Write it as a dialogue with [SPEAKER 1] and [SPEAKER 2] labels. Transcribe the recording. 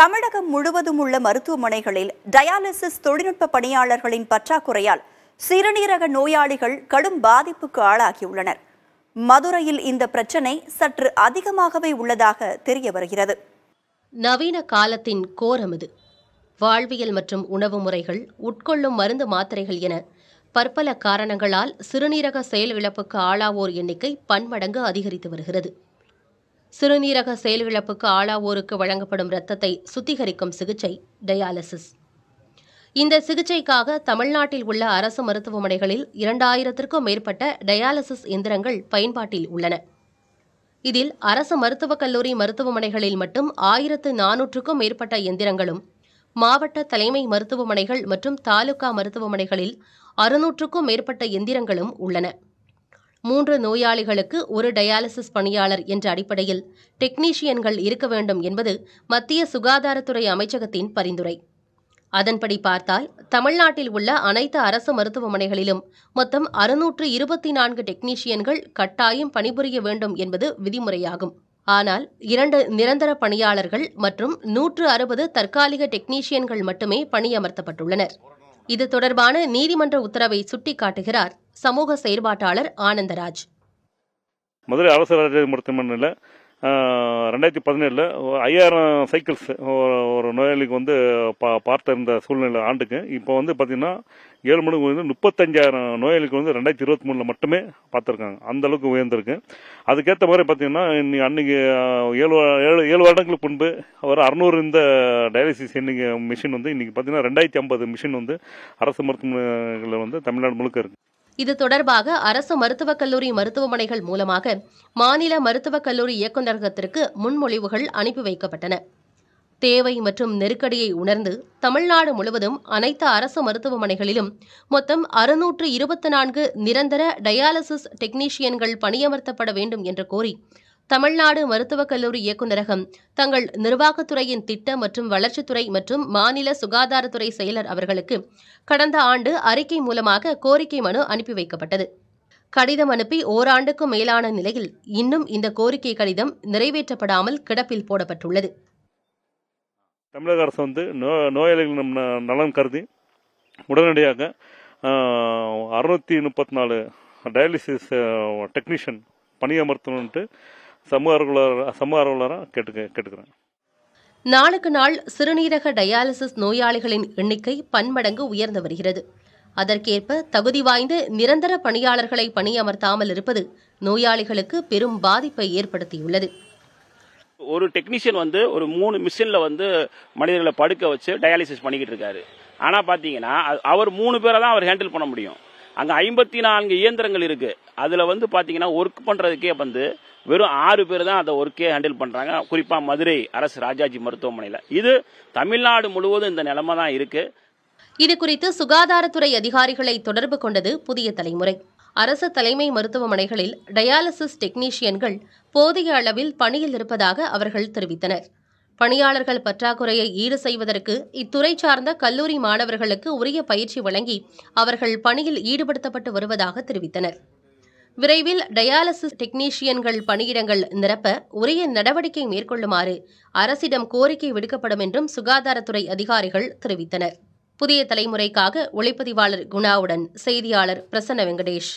[SPEAKER 1] தமிழகம் முழுவதும் உள்ள மருத்துவமனைகளில் டயாலிசிஸ் தொழில்நுட்ப பணியாளர்களின் பற்றாக்குறையால் சிறுநீரக நோயாளிகள் கடும் பாதிப்புக்கு ஆளாகியுள்ளனர் மதுரையில் இந்த பிரச்சினை சற்று அதிகமாகவே உள்ளதாக தெரிய வருகிறது நவீன காலத்தின் கோரம் இது வாழ்வியல் மற்றும் உணவு முறைகள் உட்கொள்ளும் மருந்து மாத்திரைகள் என பற்பல காரணங்களால் சிறுநீரக செயல் இழப்புக்கு ஆளாவோர் எண்ணிக்கை பன்மடங்கு அதிகரித்து வருகிறது சிறுநீரக செயலிழப்புக்கு ஆளாவோருக்கு வழங்கப்படும் இரத்தத்தை சுத்திகரிக்கும் சிகிச்சை டயாலிசிஸ் இந்த சிகிச்சைக்காக தமிழ்நாட்டில் உள்ள அரசு மருத்துவமனைகளில் இரண்டாயிரத்திற்கும் மேற்பட்ட டயாலிசிஸ் எந்திரங்கள் பயன்பாட்டில் உள்ளன இதில் அரசு மருத்துவக் கல்லூரி மருத்துவமனைகளில் மட்டும் ஆயிரத்து நானூற்றுக்கும் மேற்பட்ட எந்திரங்களும் மாவட்ட தலைமை மருத்துவமனைகள் மற்றும் தாலுகா மருத்துவமனைகளில் அறுநூற்றுக்கும் மேற்பட்ட எந்திரங்களும் உள்ளன மூன்று நோயாளிகளுக்கு ஒரு டயாலிசிஸ் பணியாளர் என்ற அடிப்படையில் டெக்னீஷியன்கள் இருக்க வேண்டும் என்பது மத்திய சுகாதாரத்துறை அமைச்சகத்தின் பரிந்துரை அதன்படி பார்த்தால் தமிழ்நாட்டில் உள்ள அனைத்து அரசு மருத்துவமனைகளிலும் மொத்தம் அறுநூற்று இருபத்தி நான்கு டெக்னீஷியன்கள் கட்டாயம் பணிபுரிய வேண்டும் என்பது விதிமுறையாகும் ஆனால் இரண்டு நிரந்தர பணியாளர்கள் மற்றும் நூற்று அறுபது தற்காலிக டெக்னீஷியன்கள் மட்டுமே பணியமர்த்தப்பட்டுள்ளனர் இது தொடர்பான நீதிமன்ற உத்தரவை சுட்டிக்காட்டுகிறார் சமூக செயற்பாட்டாளர் ஆனந்தராஜ்
[SPEAKER 2] மதுரை அவசர மருத்துவமனையில் ரெண்டாயிரத்தி பதினேழில் ஐயாயிரம் சைக்கிள்ஸ் ஒரு நோயாளிக்கு வந்து பா பார்த்த இருந்த சூழ்நிலை ஆண்டுக்கு இப்போ வந்து பார்த்திங்கன்னா ஏழு மணிக்கு வந்து முப்பத்தஞ்சாயிரம் நோயாளிக்கு வந்து ரெண்டாயிரத்தி இருபத்தி மூணில் மட்டுமே பார்த்துருக்காங்க அந்தளவுக்கு உயர்ந்திருக்கு அதுக்கேற்ற மாதிரி பார்த்திங்கன்னா இன்னைக்கு அன்றைக்கி ஏழு ஏழு ஏழு வருடங்களுக்கு முன்பு ஒரு அறநூறு இந்த டயாலிசிஸ் இன்னைக்கு மிஷின் வந்து இன்றைக்கி பார்த்திங்கன்னா ரெண்டாயிரத்தி ஐம்பது மிஷின் வந்து அரசு மருத்துவமனைகளில் வந்து தமிழ்நாடு முழுக்க இருக்குது
[SPEAKER 1] இது தொடர்பாக அரசு மருத்துவக் கல்லூரி மருத்துவமனைகள் மூலமாக மாநில மருத்துவக் கல்லூரி இயக்குநரகத்திற்கு முன்மொழிவுகள் அனுப்பி வைக்கப்பட்டன தேவை மற்றும் நெருக்கடியை உணர்ந்து தமிழ்நாடு முழுவதும் அனைத்து அரசு மருத்துவமனைகளிலும் மொத்தம் அறுநூற்று இருபத்தி நான்கு நிரந்தர டயாலிசிஸ் டெக்னீஷியன்கள் பணியமர்த்தப்பட வேண்டும் என்று கோரி தமிழ்நாடு மருத்துவக் கல்லூரி இயக்குநரகம் தங்கள் நிர்வாகத்துறையின் திட்ட மற்றும் வளர்ச்சித்துறை மற்றும் மாநில சுகாதாரத்துறை செயலர் அவர்களுக்கு கடந்த ஆண்டு அறிக்கை மூலமாக கோரிக்கை மனு அனுப்பி வைக்கப்பட்டது கடிதம் அனுப்பி ஓராண்டுக்கும் மேலான நிலையில் இன்னும் இந்த கோரிக்கை கடிதம் நிறைவேற்றப்படாமல் கிடப்பில் போடப்பட்டுள்ளது
[SPEAKER 2] தமிழக அரசு வந்து நோ நோயாளிகள் நலன் கருதி உடனடியாக அறுநூற்றி முப்பத்தி நாலு டயாலிசிஸ் டெக்னீஷியன் பணியமர்த்தணுன்ட்டு சமூக
[SPEAKER 1] நாளுக்கு நாள் சிறுநீரக டயாலிசிஸ் நோயாளிகளின் எண்ணிக்கை பன்மடங்கு உயர்ந்து வருகிறது அதற்கேற்ப தகுதி வாய்ந்த நிரந்தர பணியாளர்களை பணியமர்த்தாமல் இருப்பது நோயாளிகளுக்கு பெரும் பாதிப்பை ஏற்படுத்தியுள்ளது
[SPEAKER 3] ஒரு டெக்னீஷியன் வந்து ஒரு மூணு மிஷினில் வந்து மனிதர்களை படுக்க வச்சு டயாலிசிஸ் பண்ணிக்கிட்டு இருக்காரு ஆனால் பார்த்தீங்கன்னா அவர் மூணு பேரை தான் அவர் ஹேண்டில் பண்ண முடியும் அங்கே ஐம்பத்தி நான்கு இயந்திரங்கள் இருக்குது அதில் வந்து பார்த்தீங்கன்னா ஒர்க் பண்ணுறதுக்கே வந்து வெறும் ஆறு பேர் தான் அதை ஒர்க்கே ஹேண்டில் பண்றாங்க குறிப்பா மதுரை அரசு ராஜாஜி மருத்துவமனையில் இது தமிழ்நாடு முழுவதும் இந்த நிலைமை தான் இருக்கு
[SPEAKER 1] இது குறித்து சுகாதாரத்துறை அதிகாரிகளை தொடர்பு கொண்டது புதிய தலைமுறை அரசு தலைமை மருத்துவமனைகளில் டயாலிசிஸ் டெக்னீஷியன்கள் போதிய அளவில் பணியில் இருப்பதாக அவர்கள் தெரிவித்தனர் பணியாளர்கள் பற்றாக்குறையை ஈடு செய்வதற்கு இத்துறை சார்ந்த கல்லூரி மாணவர்களுக்கு உரிய பயிற்சி வழங்கி அவர்கள் பணியில் ஈடுபடுத்தப்பட்டு வருவதாக தெரிவித்தனர் விரைவில் டயாலிசிஸ் டெக்னீஷியன்கள் பணியிடங்கள் நிரப்ப உரிய நடவடிக்கை மேற்கொள்ளுமாறு அரசிடம் கோரிக்கை விடுக்கப்படும் என்றும் சுகாதாரத்துறை அதிகாரிகள் தெரிவித்தனர் புதிய தலைமுறைக்காக ஒளிப்பதிவாளர் குணாவுடன் செய்தியாளர் பிரசன்ன வெங்கடேஷ்